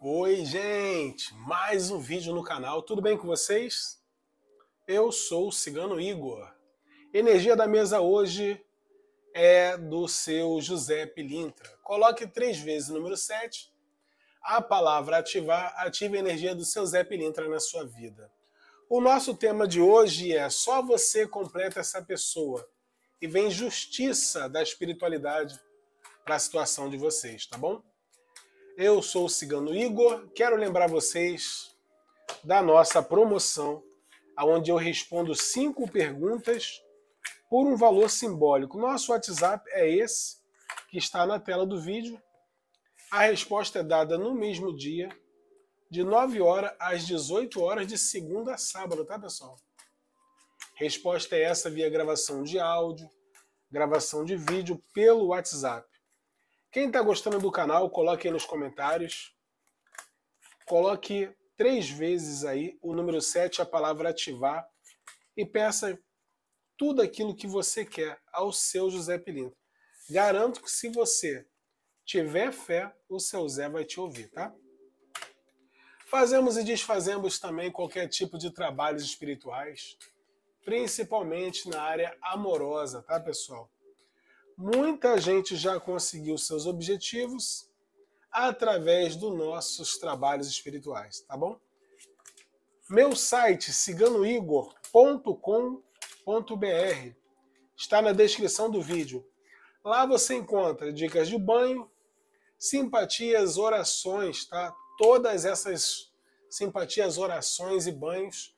Oi, gente! Mais um vídeo no canal, tudo bem com vocês? Eu sou o Cigano Igor. Energia da mesa hoje é do seu José Pilintra. Coloque três vezes o número 7. A palavra ativar ativa a energia do seu Zé Pilintra na sua vida. O nosso tema de hoje é só você completa essa pessoa e vem justiça da espiritualidade para a situação de vocês, tá bom? Eu sou o Cigano Igor. Quero lembrar vocês da nossa promoção, onde eu respondo cinco perguntas por um valor simbólico. Nosso WhatsApp é esse que está na tela do vídeo. A resposta é dada no mesmo dia, de 9 horas às 18 horas, de segunda a sábado, tá, pessoal? Resposta é essa via gravação de áudio, gravação de vídeo pelo WhatsApp. Quem está gostando do canal, coloque aí nos comentários. Coloque três vezes aí o número 7, a palavra ativar, e peça tudo aquilo que você quer ao seu José Pilintra. Garanto que se você tiver fé, o seu Zé vai te ouvir, tá? Fazemos e desfazemos também qualquer tipo de trabalhos espirituais, principalmente na área amorosa, tá, pessoal? Muita gente já conseguiu seus objetivos através dos nossos trabalhos espirituais, tá bom? Meu site ciganoigor.com.br está na descrição do vídeo. Lá você encontra dicas de banho, simpatias, orações, tá? Todas essas simpatias, orações e banhos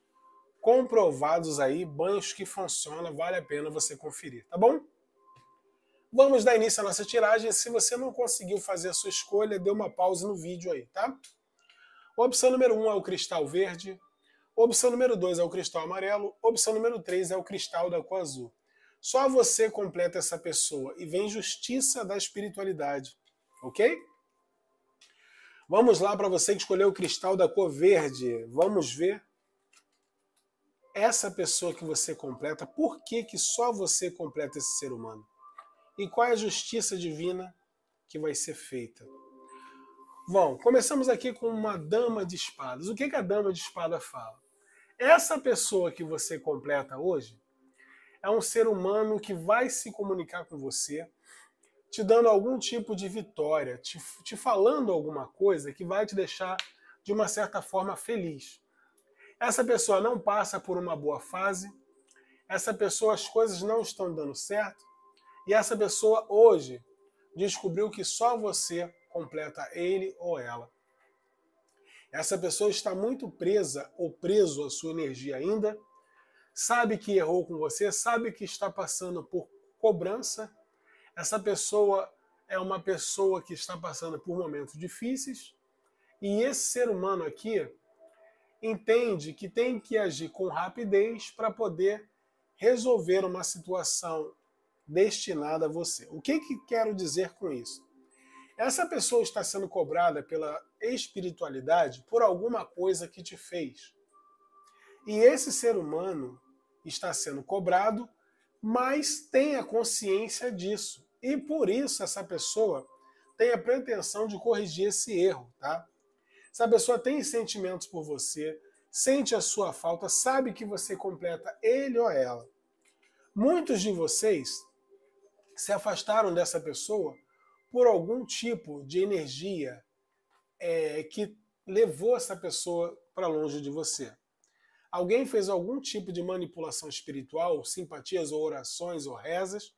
comprovados aí, banhos que funcionam, vale a pena você conferir, tá bom? Vamos dar início à nossa tiragem. Se você não conseguiu fazer a sua escolha, dê uma pausa no vídeo aí, tá? Opção número 1 um é o cristal verde. Opção número 2 é o cristal amarelo. Opção número 3 é o cristal da cor azul. Só você completa essa pessoa e vem justiça da espiritualidade, ok? Vamos lá para você que escolheu o cristal da cor verde. Vamos ver essa pessoa que você completa. Por que, que só você completa esse ser humano? e qual é a justiça divina que vai ser feita. Bom, começamos aqui com uma dama de espadas. O que, que a dama de espada fala? Essa pessoa que você completa hoje é um ser humano que vai se comunicar com você, te dando algum tipo de vitória, te, te falando alguma coisa que vai te deixar, de uma certa forma, feliz. Essa pessoa não passa por uma boa fase, essa pessoa as coisas não estão dando certo, e essa pessoa hoje descobriu que só você completa ele ou ela. Essa pessoa está muito presa ou preso à sua energia ainda, sabe que errou com você, sabe que está passando por cobrança. Essa pessoa é uma pessoa que está passando por momentos difíceis e esse ser humano aqui entende que tem que agir com rapidez para poder resolver uma situação destinada a você. O que, que quero dizer com isso? Essa pessoa está sendo cobrada pela espiritualidade por alguma coisa que te fez. E esse ser humano está sendo cobrado, mas tem a consciência disso. E por isso essa pessoa tem a pretensão de corrigir esse erro, tá? Essa pessoa tem sentimentos por você, sente a sua falta, sabe que você completa ele ou ela. Muitos de vocês se afastaram dessa pessoa por algum tipo de energia é, que levou essa pessoa para longe de você. Alguém fez algum tipo de manipulação espiritual, simpatias ou orações ou rezas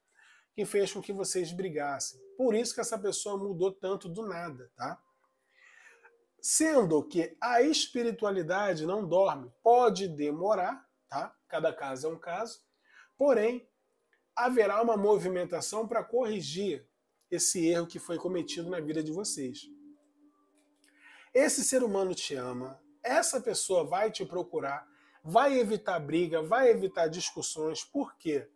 que fez com que vocês brigassem. Por isso que essa pessoa mudou tanto do nada, tá? Sendo que a espiritualidade não dorme, pode demorar, tá? Cada caso é um caso. Porém, haverá uma movimentação para corrigir esse erro que foi cometido na vida de vocês. Esse ser humano te ama, essa pessoa vai te procurar, vai evitar briga, vai evitar discussões, porque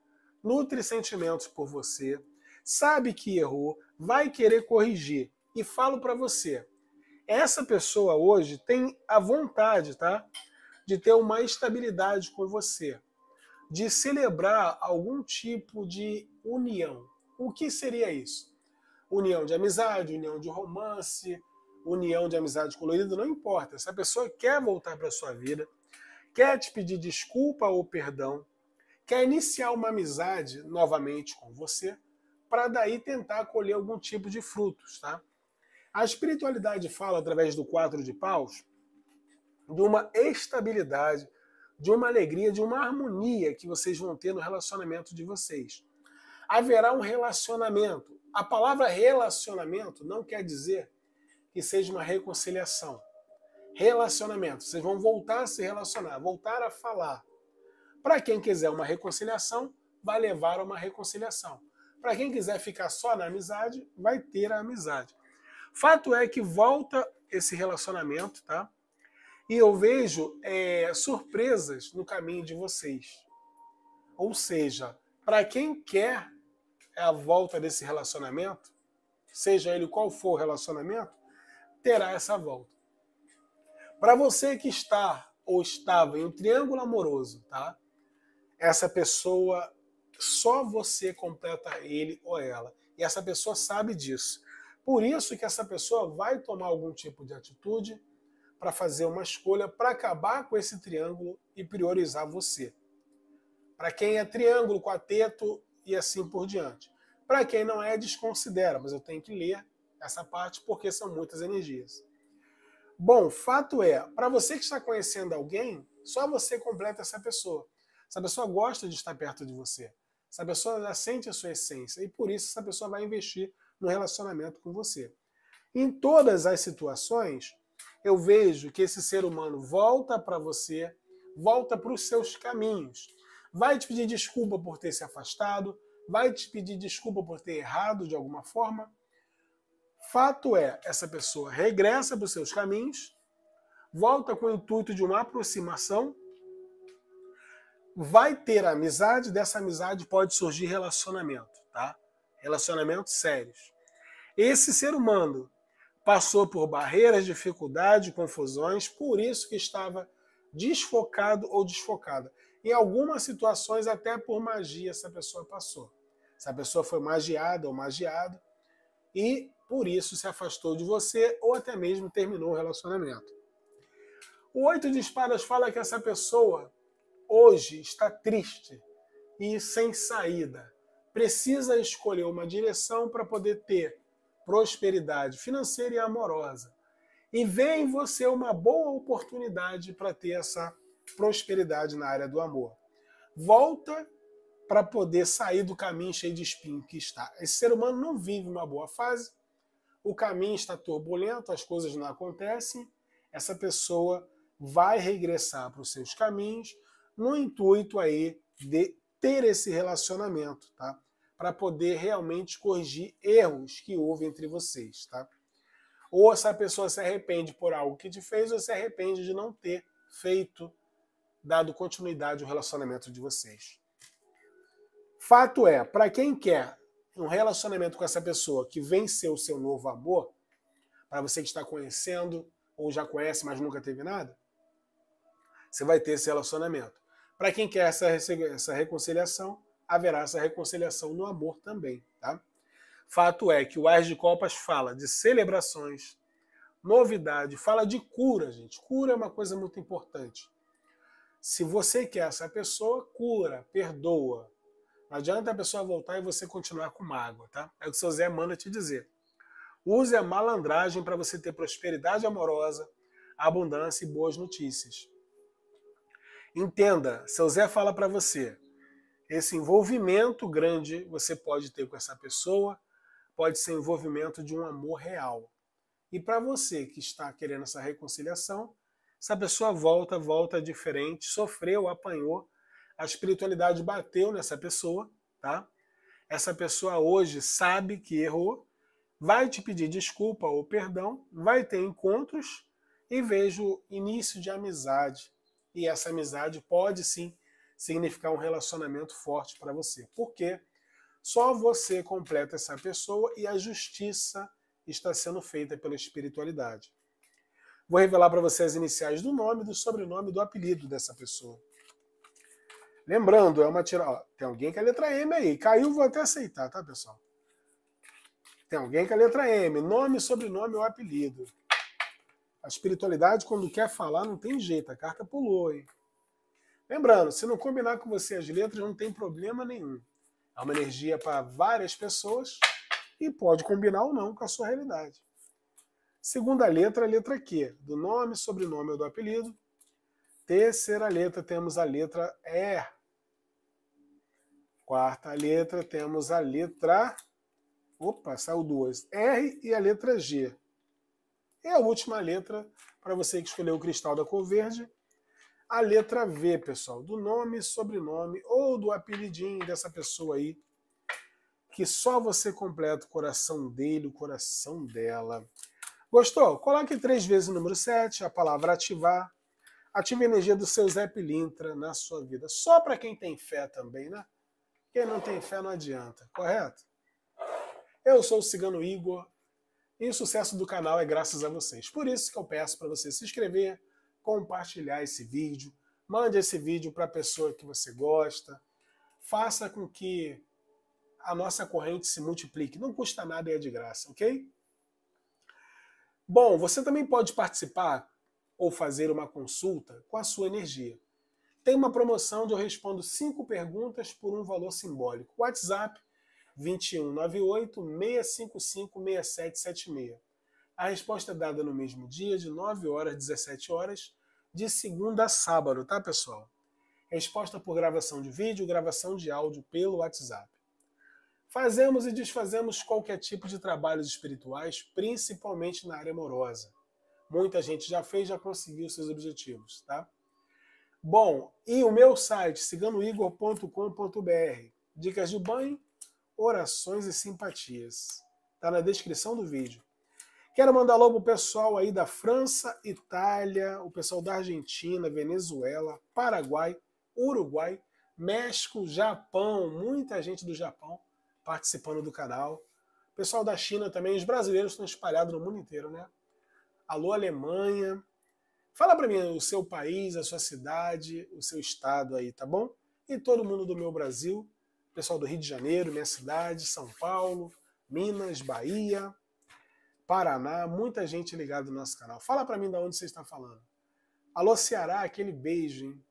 nutre sentimentos por você, sabe que errou, vai querer corrigir. E falo para você, essa pessoa hoje tem a vontade, tá? De ter uma estabilidade com você de celebrar algum tipo de união. O que seria isso? União de amizade, união de romance, união de amizade colorida, não importa. Se a pessoa quer voltar para sua vida, quer te pedir desculpa ou perdão, quer iniciar uma amizade novamente com você, para daí tentar colher algum tipo de frutos, tá? A espiritualidade fala através do quatro de paus de uma estabilidade, de uma alegria, de uma harmonia que vocês vão ter no relacionamento de vocês. Haverá um relacionamento. A palavra relacionamento não quer dizer que seja uma reconciliação. Relacionamento. Vocês vão voltar a se relacionar, voltar a falar. Para quem quiser uma reconciliação, vai levar a uma reconciliação. Para quem quiser ficar só na amizade, vai ter a amizade. Fato é que volta esse relacionamento, tá? E eu vejo é, surpresas no caminho de vocês. Ou seja, para quem quer a volta desse relacionamento, seja ele qual for o relacionamento, terá essa volta. Para você que está ou estava em um triângulo amoroso, tá? Essa pessoa só você completa ele ou ela. E essa pessoa sabe disso. Por isso que essa pessoa vai tomar algum tipo de atitude, para fazer uma escolha para acabar com esse triângulo e priorizar você. Para quem é triângulo, quarteto e assim por diante. Para quem não é, desconsidera, mas eu tenho que ler essa parte porque são muitas energias. Bom, fato é, para você que está conhecendo alguém, só você completa essa pessoa. Essa pessoa gosta de estar perto de você. Essa pessoa já sente a sua essência e por isso essa pessoa vai investir no relacionamento com você. Em todas as situações, eu vejo que esse ser humano volta para você, volta para os seus caminhos. Vai te pedir desculpa por ter se afastado, vai te pedir desculpa por ter errado de alguma forma. Fato é, essa pessoa regressa para os seus caminhos, volta com o intuito de uma aproximação, vai ter amizade, dessa amizade pode surgir relacionamento, tá? Relacionamentos sérios. Esse ser humano passou por barreiras, dificuldades, confusões, por isso que estava desfocado ou desfocada. Em algumas situações, até por magia, essa pessoa passou. Essa pessoa foi magiada ou magiado e por isso se afastou de você ou até mesmo terminou o relacionamento. O Oito de Espadas fala que essa pessoa hoje está triste e sem saída. Precisa escolher uma direção para poder ter prosperidade financeira e amorosa. E vê em você uma boa oportunidade para ter essa prosperidade na área do amor. Volta para poder sair do caminho cheio de espinho que está. Esse ser humano não vive uma boa fase, o caminho está turbulento, as coisas não acontecem, essa pessoa vai regressar para os seus caminhos no intuito aí de ter esse relacionamento, tá? para poder realmente corrigir erros que houve entre vocês, tá? Ou essa pessoa se arrepende por algo que te fez, ou se arrepende de não ter feito, dado continuidade ao relacionamento de vocês. Fato é, para quem quer um relacionamento com essa pessoa que venceu o seu novo amor, para você que está conhecendo ou já conhece, mas nunca teve nada, você vai ter esse relacionamento. Para quem quer essa, essa reconciliação, haverá essa reconciliação no amor também. Tá? Fato é que o Ars de Copas fala de celebrações, novidade, fala de cura, gente. Cura é uma coisa muito importante. Se você quer essa pessoa, cura, perdoa. Não adianta a pessoa voltar e você continuar com mágoa, tá? É o que o seu Zé manda te dizer. Use a malandragem para você ter prosperidade amorosa, abundância e boas notícias. Entenda, seu Zé fala para você, esse envolvimento grande você pode ter com essa pessoa, pode ser envolvimento de um amor real. E para você que está querendo essa reconciliação, essa pessoa volta, volta diferente, sofreu, apanhou, a espiritualidade bateu nessa pessoa, tá? Essa pessoa hoje sabe que errou, vai te pedir desculpa ou perdão, vai ter encontros e vejo início de amizade. E essa amizade pode sim significar um relacionamento forte para você. Porque só você completa essa pessoa e a justiça está sendo feita pela espiritualidade. Vou revelar para você as iniciais do nome, do sobrenome, do apelido dessa pessoa. Lembrando, é uma tira. Ó, tem alguém com a letra M aí. Caiu, vou até aceitar, tá, pessoal? Tem alguém com a letra M. Nome, sobrenome ou apelido. A espiritualidade, quando quer falar, não tem jeito. A carta pulou, hein? Lembrando, se não combinar com você as letras, não tem problema nenhum. É uma energia para várias pessoas e pode combinar ou não com a sua realidade. Segunda letra, a letra Q, do nome, sobrenome ou do apelido. Terceira letra, temos a letra E. Quarta letra, temos a letra. Opa, saiu duas. R e a letra G. E a última letra, para você que escolheu o cristal da cor verde, a letra V, pessoal, do nome, sobrenome ou do apelidinho dessa pessoa aí, que só você completa o coração dele, o coração dela. Gostou? Coloque três vezes o número 7, a palavra ativar. Ative a energia do seu Zé Pilintra na sua vida. Só para quem tem fé também, né? Quem não tem fé não adianta, correto? Eu sou o Cigano Igor e o sucesso do canal é graças a vocês. Por isso que eu peço para você se inscrever, compartilhar esse vídeo, mande esse vídeo para a pessoa que você gosta, faça com que a nossa corrente se multiplique. Não custa nada e é de graça, ok? Bom, você também pode participar ou fazer uma consulta com a sua energia. Tem uma promoção onde eu respondo cinco perguntas por um valor simbólico. WhatsApp 2198 655 6776. A resposta é dada no mesmo dia, de 9 horas às 17 horas, de segunda a sábado, tá, pessoal? Resposta por gravação de vídeo, gravação de áudio pelo WhatsApp. Fazemos e desfazemos qualquer tipo de trabalhos espirituais, principalmente na área amorosa. Muita gente já fez, já conseguiu seus objetivos, tá? Bom, e o meu site, ciganoigor.com.br. Dicas de banho, orações e simpatias. Está na descrição do vídeo. Quero mandar logo o pessoal aí da França, Itália, o pessoal da Argentina, Venezuela, Paraguai, Uruguai, México, Japão, muita gente do Japão participando do canal. Pessoal da China também, os brasileiros estão espalhados no mundo inteiro, né? Alô Alemanha. Fala para mim o seu país, a sua cidade, o seu estado aí, tá bom? E todo mundo do meu Brasil, pessoal do Rio de Janeiro, minha cidade, São Paulo, Minas, Bahia, Paraná, muita gente ligada no nosso canal. Fala para mim de onde você está falando. Alô Ceará, aquele beijo, hein?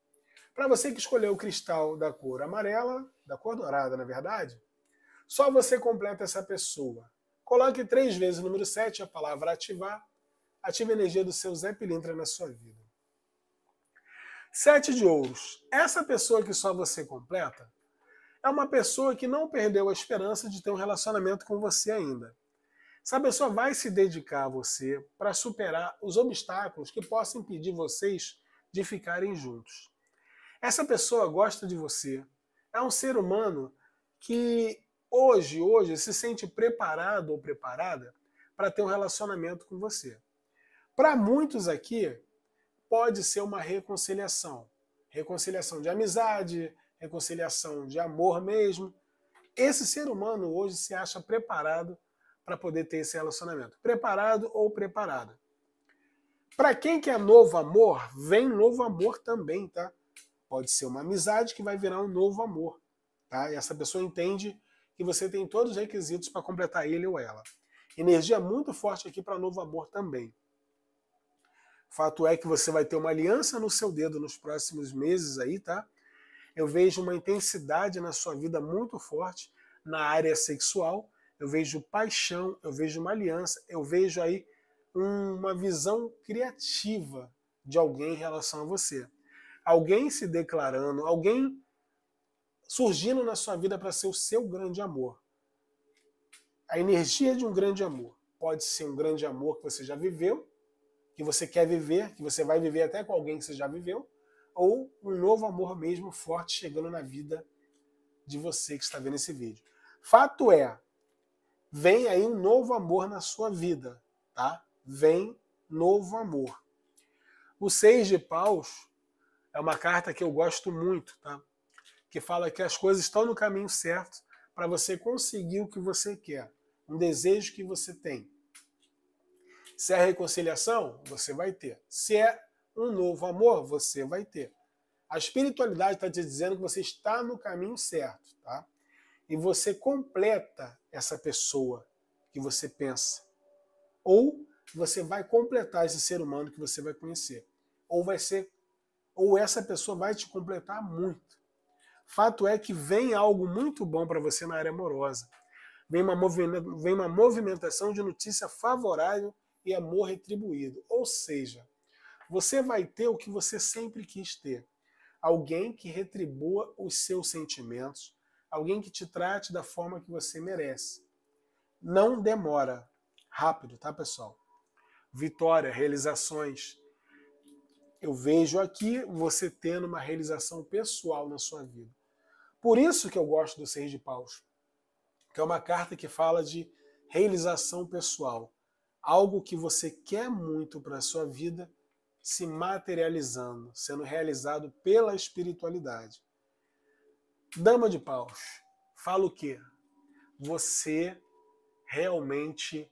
Para você que escolheu o cristal da cor amarela, da cor dourada, na é verdade, só você completa essa pessoa. Coloque três vezes o número 7, a palavra ativar. Ative a energia do seu Zé Pilintra na sua vida. Sete de ouros. Essa pessoa que só você completa é uma pessoa que não perdeu a esperança de ter um relacionamento com você ainda. Sabe, só vai se dedicar a você para superar os obstáculos que possam impedir vocês de ficarem juntos. Essa pessoa gosta de você. É um ser humano que hoje, hoje se sente preparado ou preparada para ter um relacionamento com você. Para muitos aqui, pode ser uma reconciliação. Reconciliação de amizade, reconciliação de amor mesmo. Esse ser humano hoje se acha preparado para poder ter esse relacionamento. Preparado ou preparada. Para quem quer novo amor, vem novo amor também, tá? Pode ser uma amizade que vai virar um novo amor, tá? E essa pessoa entende que você tem todos os requisitos para completar ele ou ela. Energia muito forte aqui para novo amor também. Fato é que você vai ter uma aliança no seu dedo nos próximos meses aí, tá? Eu vejo uma intensidade na sua vida muito forte na área sexual, eu vejo paixão, eu vejo uma aliança, eu vejo aí uma visão criativa de alguém em relação a você. Alguém se declarando, alguém surgindo na sua vida para ser o seu grande amor. A energia de um grande amor. Pode ser um grande amor que você já viveu, que você quer viver, que você vai viver até com alguém que você já viveu, ou um novo amor mesmo forte chegando na vida de você que está vendo esse vídeo. Fato é, vem aí um novo amor na sua vida, tá? Vem novo amor. O Seis de Paus é uma carta que eu gosto muito, tá? Que fala que as coisas estão no caminho certo para você conseguir o que você quer, um desejo que você tem. Se é reconciliação, você vai ter. Se é um novo amor, você vai ter. A espiritualidade está te dizendo que você está no caminho certo, tá? e você completa essa pessoa que você pensa. Ou você vai completar esse ser humano que você vai conhecer. Ou vai ser ou essa pessoa vai te completar muito. Fato é que vem algo muito bom para você na área amorosa. Vem uma, vem uma movimentação de notícia favorável e amor retribuído. Ou seja, você vai ter o que você sempre quis ter: alguém que retribua os seus sentimentos, alguém que te trate da forma que você merece. Não demora. Rápido, tá, pessoal? Vitória, realizações. Eu vejo aqui você tendo uma realização pessoal na sua vida. Por isso que eu gosto do Seis de Paus, que é uma carta que fala de realização pessoal. Algo que você quer muito para a sua vida se materializando, sendo realizado pela espiritualidade. Dama de paus, fala o quê? Você realmente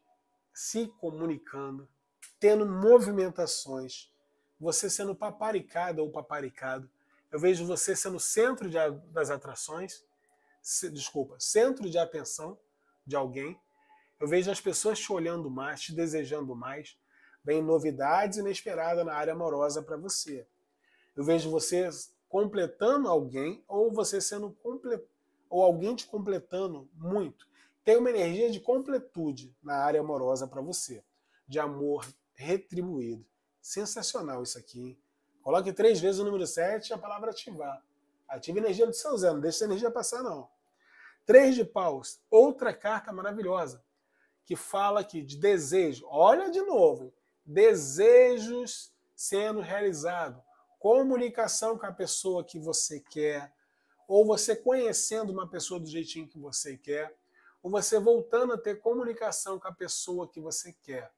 se comunicando, tendo movimentações, você sendo paparicada ou paparicado. Eu vejo você sendo centro de, das atrações, se, desculpa, centro de atenção de alguém. Eu vejo as pessoas te olhando mais, te desejando mais. Vem novidades inesperadas na área amorosa para você. Eu vejo você completando alguém ou você sendo completo ou alguém te completando muito. Tem uma energia de completude na área amorosa para você, de amor retribuído. Sensacional isso aqui, hein? Coloque três vezes o número 7 e a palavra ativar. Ative a energia do seu Zé, não deixe a energia passar, não. Três de paus, outra carta maravilhosa, que fala aqui de desejo. Olha de novo, desejos sendo realizados comunicação com a pessoa que você quer, ou você conhecendo uma pessoa do jeitinho que você quer, ou você voltando a ter comunicação com a pessoa que você quer.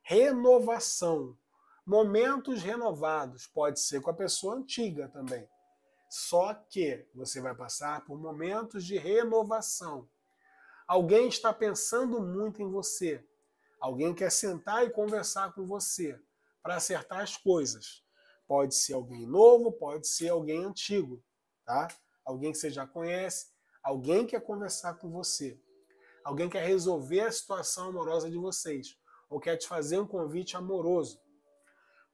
Renovação. Momentos renovados. Pode ser com a pessoa antiga também. Só que você vai passar por momentos de renovação. Alguém está pensando muito em você. Alguém quer sentar e conversar com você para acertar as coisas. Pode ser alguém novo, pode ser alguém antigo, tá? Alguém que você já conhece, alguém quer conversar com você, alguém quer resolver a situação amorosa de vocês, ou quer te fazer um convite amoroso.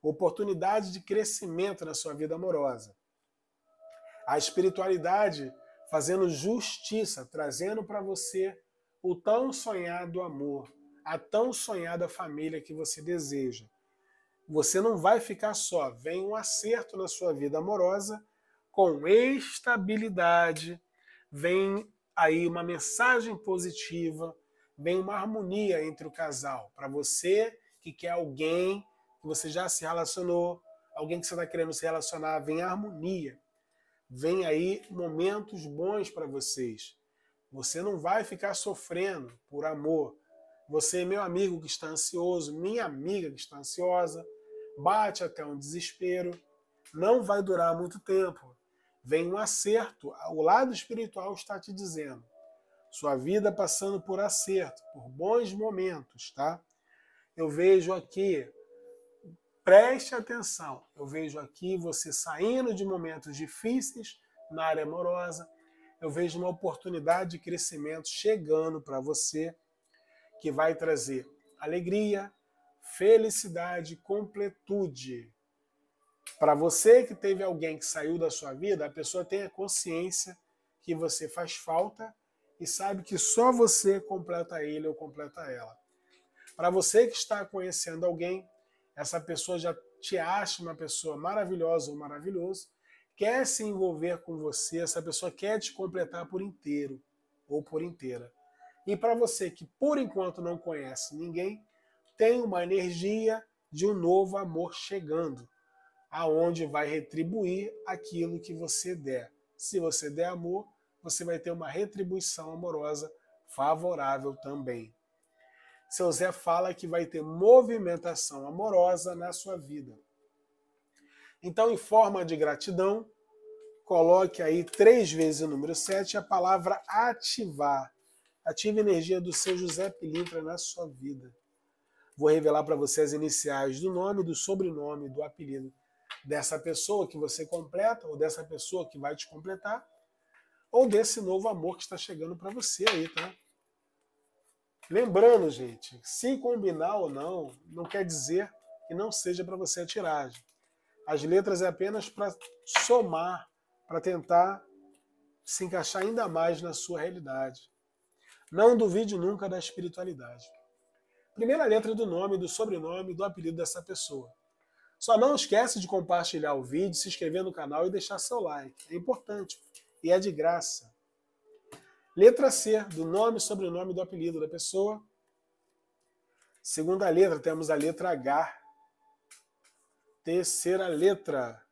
Oportunidade de crescimento na sua vida amorosa. A espiritualidade fazendo justiça, trazendo para você o tão sonhado amor, a tão sonhada família que você deseja. Você não vai ficar só. Vem um acerto na sua vida amorosa com estabilidade, vem aí uma mensagem positiva, vem uma harmonia entre o casal. Para você que quer alguém que você já se relacionou, alguém que você está querendo se relacionar, vem harmonia. Vem aí momentos bons para vocês. Você não vai ficar sofrendo por amor. Você, meu amigo que está ansioso, minha amiga que está ansiosa, bate até um desespero, não vai durar muito tempo. Vem um acerto, o lado espiritual está te dizendo. Sua vida passando por acerto, por bons momentos, tá? Eu vejo aqui, preste atenção, eu vejo aqui você saindo de momentos difíceis na área amorosa, eu vejo uma oportunidade de crescimento chegando para você que vai trazer alegria, felicidade, completude. Para você que teve alguém que saiu da sua vida, a pessoa tenha consciência que você faz falta e sabe que só você completa ele ou completa ela. Para você que está conhecendo alguém, essa pessoa já te acha uma pessoa maravilhosa ou maravilhoso, quer se envolver com você, essa pessoa quer te completar por inteiro ou por inteira. E para você que por enquanto não conhece ninguém, tem uma energia de um novo amor chegando, aonde vai retribuir aquilo que você der. Se você der amor, você vai ter uma retribuição amorosa favorável também. Seu Zé fala que vai ter movimentação amorosa na sua vida. Então, em forma de gratidão, coloque aí três vezes o número 7 a palavra ativar. Ative a energia do seu José Pilintra na sua vida. Vou revelar para você as iniciais do nome, do sobrenome, do apelido dessa pessoa que você completa, ou dessa pessoa que vai te completar, ou desse novo amor que está chegando para você aí, tá? Lembrando, gente, se combinar ou não, não quer dizer que não seja para você a tiragem. As letras é apenas para somar, para tentar se encaixar ainda mais na sua realidade. Não duvide nunca da espiritualidade primeira letra do nome, do sobrenome, do apelido dessa pessoa. Só não esquece de compartilhar o vídeo, se inscrever no canal e deixar seu like. É importante e é de graça. Letra C, do nome, sobrenome, do apelido da pessoa. Segunda letra, temos a letra H. Terceira letra,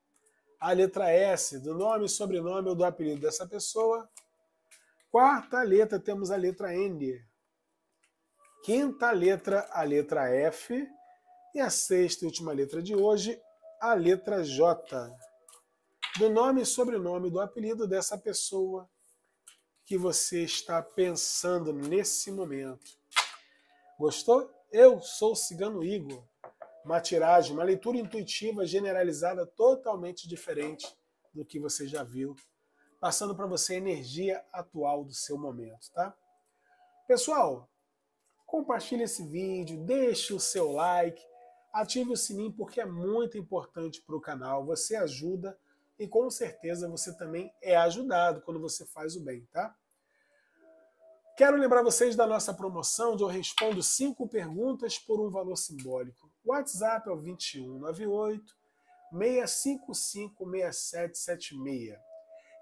a letra S, do nome, sobrenome ou do apelido dessa pessoa. Quarta letra, temos a letra N, quinta letra, a letra F. E a sexta e última letra de hoje, a letra J. Do nome e sobrenome do apelido dessa pessoa que você está pensando nesse momento. Gostou? Eu sou Cigano Igor. Uma tiragem, uma leitura intuitiva generalizada totalmente diferente do que você já viu, passando para você a energia atual do seu momento, tá? Pessoal, compartilhe esse vídeo, deixe o seu like, ative o sininho porque é muito importante para o canal. Você ajuda e com certeza você também é ajudado quando você faz o bem, tá? Quero lembrar vocês da nossa promoção onde eu respondo cinco perguntas por um valor simbólico. WhatsApp é o 2198 655 6776.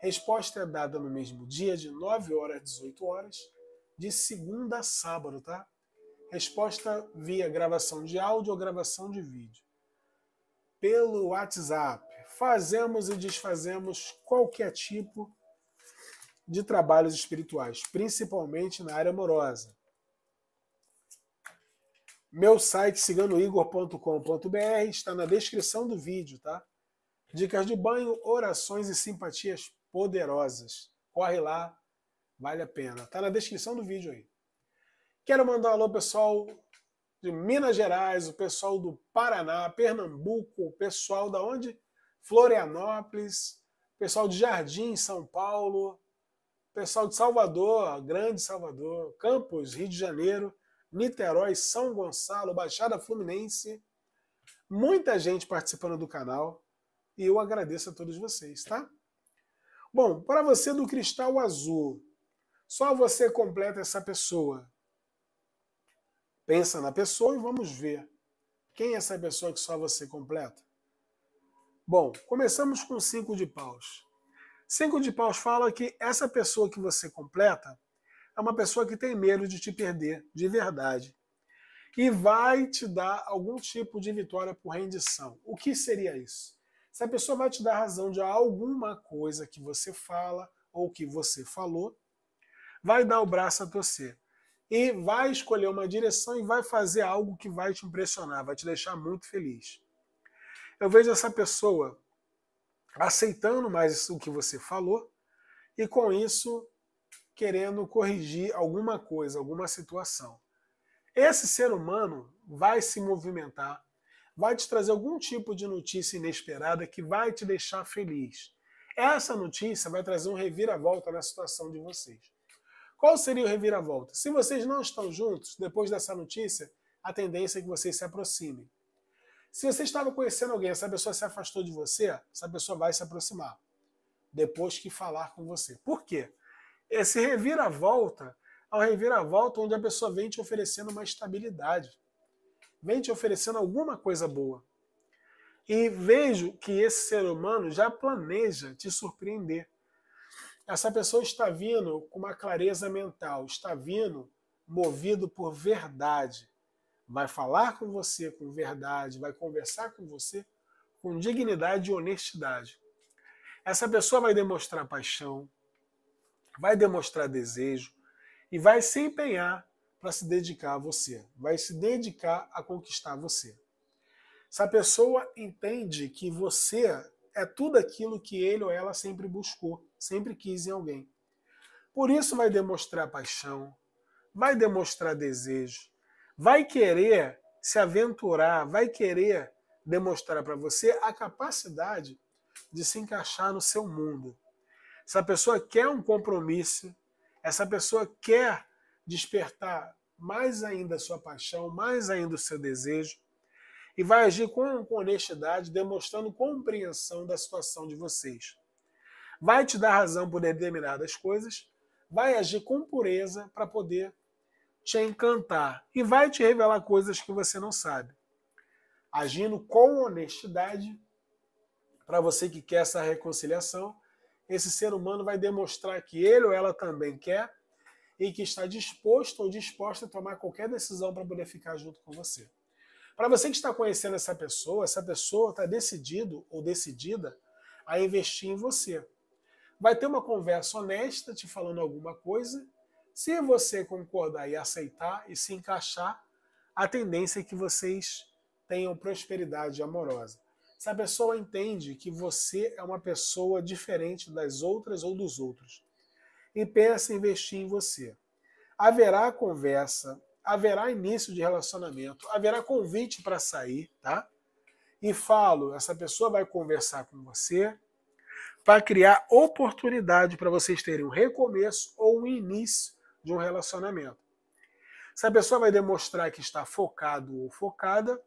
Resposta é dada no mesmo dia, de 9 horas às 18 horas, de segunda a sábado, tá? Resposta via gravação de áudio ou gravação de vídeo. Pelo WhatsApp. Fazemos e desfazemos qualquer tipo de trabalhos espirituais, principalmente na área amorosa. Meu site ciganoigor.com.br está na descrição do vídeo, tá? Dicas de banho, orações e simpatias poderosas. Corre lá, vale a pena. Tá na descrição do vídeo aí. Quero mandar um alô, pessoal de Minas Gerais, o pessoal do Paraná, Pernambuco, o pessoal da onde? Florianópolis, pessoal de Jardim, São Paulo, pessoal de Salvador, Grande Salvador, Campos, Rio de Janeiro, Niterói, São Gonçalo, Baixada Fluminense. Muita gente participando do canal e eu agradeço a todos vocês, tá? Bom, para você do Cristal Azul, só você completa essa pessoa. Pensa na pessoa e vamos ver quem é essa pessoa que só você completa. Bom, começamos com cinco de paus. Cinco de paus fala que essa pessoa que você completa é uma pessoa que tem medo de te perder de verdade e vai te dar algum tipo de vitória por rendição. O que seria isso? Se a pessoa vai te dar razão de alguma coisa que você fala ou que você falou, vai dar o braço a torcer e vai escolher uma direção e vai fazer algo que vai te impressionar, vai te deixar muito feliz. Eu vejo essa pessoa aceitando mais o que você falou e com isso querendo corrigir alguma coisa, alguma situação. Esse ser humano vai se movimentar, vai te trazer algum tipo de notícia inesperada que vai te deixar feliz. Essa notícia vai trazer um reviravolta na situação de vocês. Qual seria o reviravolta? Se vocês não estão juntos, depois dessa notícia, a tendência é que vocês se aproximem. Se você estava conhecendo alguém, essa pessoa se afastou de você, essa pessoa vai se aproximar depois que falar com você. Por quê? Esse reviravolta é um reviravolta onde a pessoa vem te oferecendo uma estabilidade, vem te oferecendo alguma coisa boa. E vejo que esse ser humano já planeja te surpreender. Essa pessoa está vindo com uma clareza mental, está vindo movido por verdade. Vai falar com você com verdade, vai conversar com você com dignidade e honestidade. Essa pessoa vai demonstrar paixão, vai demonstrar desejo e vai se empenhar para se dedicar a você, vai se dedicar a conquistar você. Essa pessoa entende que você é tudo aquilo que ele ou ela sempre buscou, sempre quis em alguém. Por isso vai demonstrar paixão, vai demonstrar desejo, vai querer se aventurar, vai querer demonstrar para você a capacidade de se encaixar no seu mundo. Essa pessoa quer um compromisso, essa pessoa quer despertar mais ainda a sua paixão, mais ainda o seu desejo, e vai agir com, com honestidade, demonstrando compreensão da situação de vocês. Vai te dar razão por determinadas coisas, vai agir com pureza para poder te encantar e vai te revelar coisas que você não sabe. Agindo com honestidade, para você que quer essa reconciliação, esse ser humano vai demonstrar que ele ou ela também quer e que está disposto ou disposta a tomar qualquer decisão para poder ficar junto com você. Para você que está conhecendo essa pessoa, essa pessoa está decidido ou decidida a investir em você. Vai ter uma conversa honesta te falando alguma coisa. Se você concordar e aceitar e se encaixar, a tendência é que vocês tenham prosperidade amorosa. Se a pessoa entende que você é uma pessoa diferente das outras ou dos outros e pensa em investir em você, haverá conversa haverá início de relacionamento, haverá convite para sair, tá? E falo, essa pessoa vai conversar com você para criar oportunidade para vocês terem um recomeço ou um início de um relacionamento. Essa pessoa vai demonstrar que está focado ou focada,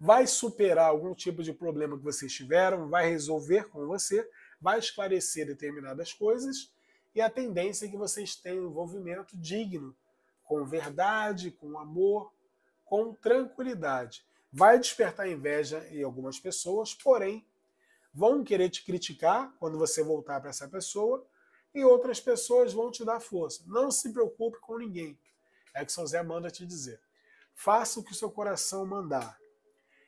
vai superar algum tipo de problema que vocês tiveram, vai resolver com você, vai esclarecer determinadas coisas e a tendência é que vocês tenham um envolvimento digno com verdade, com amor, com tranquilidade. Vai despertar inveja em algumas pessoas, porém, vão querer te criticar quando você voltar para essa pessoa e outras pessoas vão te dar força. Não se preocupe com ninguém. É que São Zé manda te dizer. Faça o que o seu coração mandar.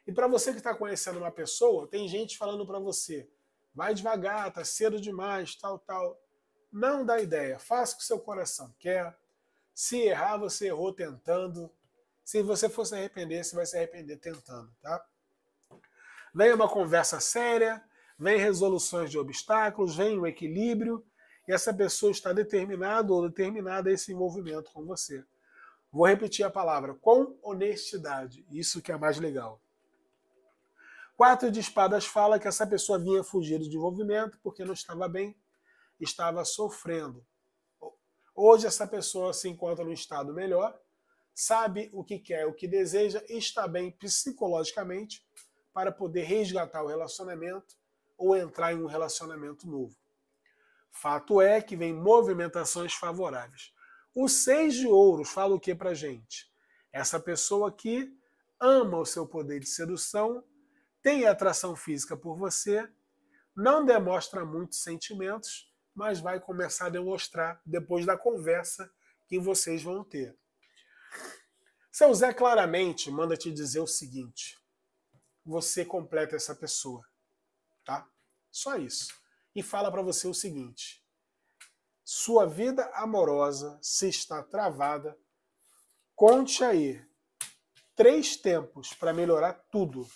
E para você que está conhecendo uma pessoa, tem gente falando para você: vai devagar, tá cedo demais, tal, tal. Não dá ideia. Faça o que o seu coração quer se errar, você errou tentando. Se você for se arrepender, você vai se arrepender tentando, tá? Vem uma conversa séria, vem resoluções de obstáculos, vem um equilíbrio, e essa pessoa está determinada ou determinada a esse envolvimento com você. Vou repetir a palavra, com honestidade, isso que é mais legal. Quatro de espadas fala que essa pessoa vinha fugindo do envolvimento porque não estava bem, estava sofrendo. Hoje essa pessoa se encontra num estado melhor, sabe o que quer, o que deseja, está bem psicologicamente para poder resgatar o relacionamento ou entrar em um relacionamento novo. Fato é que vem movimentações favoráveis. O seis de ouros fala o que para gente? Essa pessoa que ama o seu poder de sedução, tem atração física por você, não demonstra muitos sentimentos mas vai começar a demonstrar depois da conversa que vocês vão ter. Seu Zé claramente manda te dizer o seguinte: você completa essa pessoa, tá? Só isso. E fala para você o seguinte: sua vida amorosa se está travada, conte aí três tempos para melhorar tudo.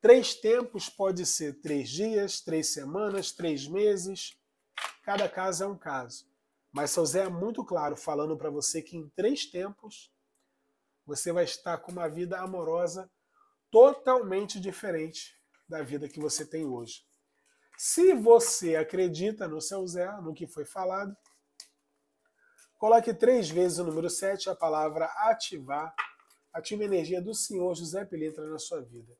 Três tempos pode ser três dias, três semanas, três meses, Cada caso é um caso. Mas seu Zé é muito claro falando para você que em três tempos você vai estar com uma vida amorosa totalmente diferente da vida que você tem hoje. Se você acredita no seu Zé, no que foi falado, coloque três vezes o número 7, a palavra ativar. Ative a energia do Senhor José Pilintra na sua vida.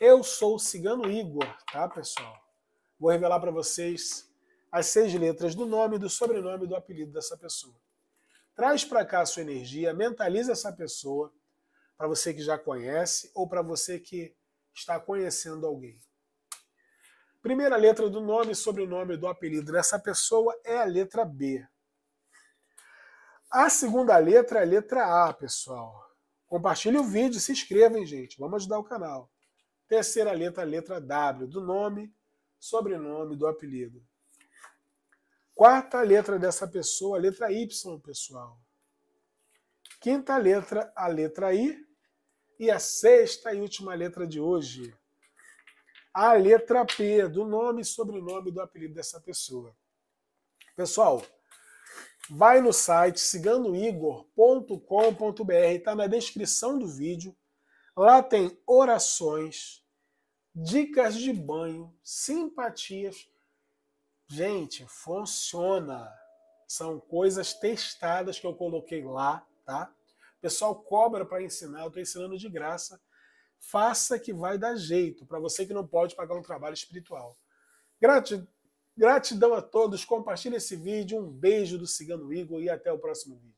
Eu sou o Cigano Igor, tá, pessoal? Vou revelar para vocês as seis letras do nome, do sobrenome e do apelido dessa pessoa. Traz para cá a sua energia, mentaliza essa pessoa, para você que já conhece ou para você que está conhecendo alguém. Primeira letra do nome, sobrenome do apelido dessa pessoa é a letra B. A segunda letra é a letra A, pessoal. Compartilhe o vídeo, se inscrevam, gente. Vamos ajudar o canal. Terceira letra, a letra W, do nome, sobrenome do apelido. Quarta letra dessa pessoa, a letra Y, pessoal. Quinta letra, a letra I. E a sexta e última letra de hoje, a letra P, do nome e sobrenome do apelido dessa pessoa. Pessoal, vai no site sigandoigor.com.br, está na descrição do vídeo. Lá tem orações, dicas de banho, simpatias Gente, funciona. São coisas testadas que eu coloquei lá, tá? O pessoal cobra para ensinar, eu estou ensinando de graça. Faça que vai dar jeito, para você que não pode pagar um trabalho espiritual. Gratidão a todos, compartilhe esse vídeo. Um beijo do Cigano Igor e até o próximo vídeo.